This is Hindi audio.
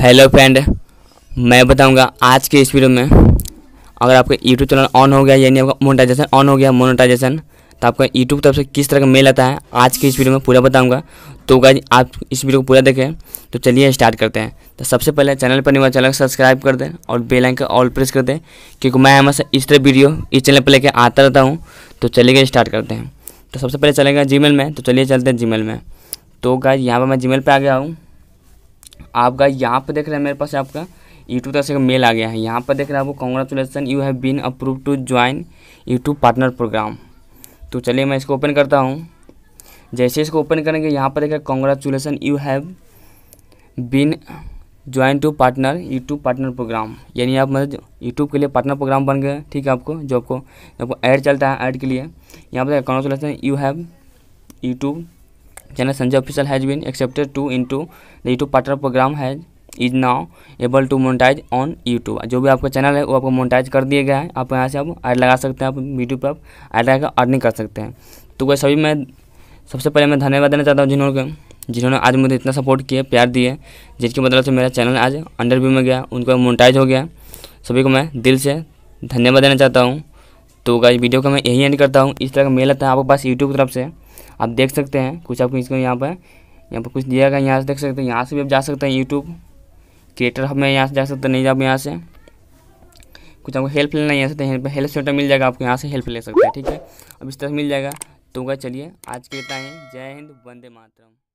हेलो फ्रेंड मैं बताऊंगा आज के इस वीडियो में अगर आपका यूट्यूब चैनल ऑन हो गया यानी आपका मोनेटाइजेशन ऑन हो गया मोनेटाइजेशन तो आपका यूट्यूब तरफ से किस तरह का मेल आता है आज के इस वीडियो में पूरा बताऊंगा तो गाइज आप इस वीडियो को पूरा देखें तो चलिए स्टार्ट करते हैं तो सबसे पहले चैनल पर नहीं चैनल को सब्सक्राइब कर दें और बेलाइन का ऑल प्रेस कर दें क्योंकि मैं हमेशा इस तरह वीडियो इस चैनल पर लेकर आता रहता हूँ तो चलिए स्टार्ट करते हैं तो सबसे पहले चलेगा जी में तो चलिए चलते हैं जी में तो गाय यहाँ पर मैं जी पर आ गया हूँ आपका यहाँ पर देख रहे हैं मेरे पास आपका यूट्यूब तरफ से मेल आ गया है यहाँ पर देख रहे हैं आपको congratulations you have been approve to join YouTube partner program तो चलिए मैं इसको ओपन करता हूँ जैसे इसको ओपन करेंगे यहाँ पर देखिए congratulations you have been join to partner YouTube partner program यानी आप मतलब यूट्यूब के लिए पार्टनर प्रोग्राम बन गए ठीक है आपको जो आपको आपको ऐड चलता है ऐड के लिए यहाँ पर congratulations you have YouTube channel Sanjay official has been accepted to into the YouTube partner program has is now able to monetize on YouTube जो भी आपका चैनल है वो आपको मोनिटाइज कर दिया गया है आप यहाँ से आप ऐड लगा सकते हैं आप यूट्यूब पर आप ऐड लगाकर अर्निंग कर सकते हैं तो वह सभी मैं सबसे पहले मैं धन्यवाद देना चाहता हूँ जिन्होंने जिन्होंने आज मुझे इतना सपोर्ट किया प्यार दिए जिसकी मदद मतलब से मेरा चैनल आज अंडर व्यू में गया उनको मोनिटाइज हो गया सभी को मैं दिल से धन्यवाद देना चाहता हूँ तो गाइस वीडियो का मैं यही एंड करता हूँ इस तरह का मेल आता है आपके पास यूट्यूब की तरफ से आप देख सकते हैं कुछ आपको इसको यहाँ पर यहाँ पर कुछ दिया गया यहाँ से देख सकते हैं यहाँ से भी आप जा सकते हैं यूट्यूब क्रिएटर हमें यहाँ से जा सकते हैं नहीं तो आप यहाँ से कुछ आपको हेल्प लेना यहाँ से हेल्प हेल्प सेंटर मिल जाएगा आपको यहाँ से हेल्प ले सकते हैं ठीक है अब इस तरह मिल जाएगा तो चलिए आज के टाइम जय हिंद वंदे मातरम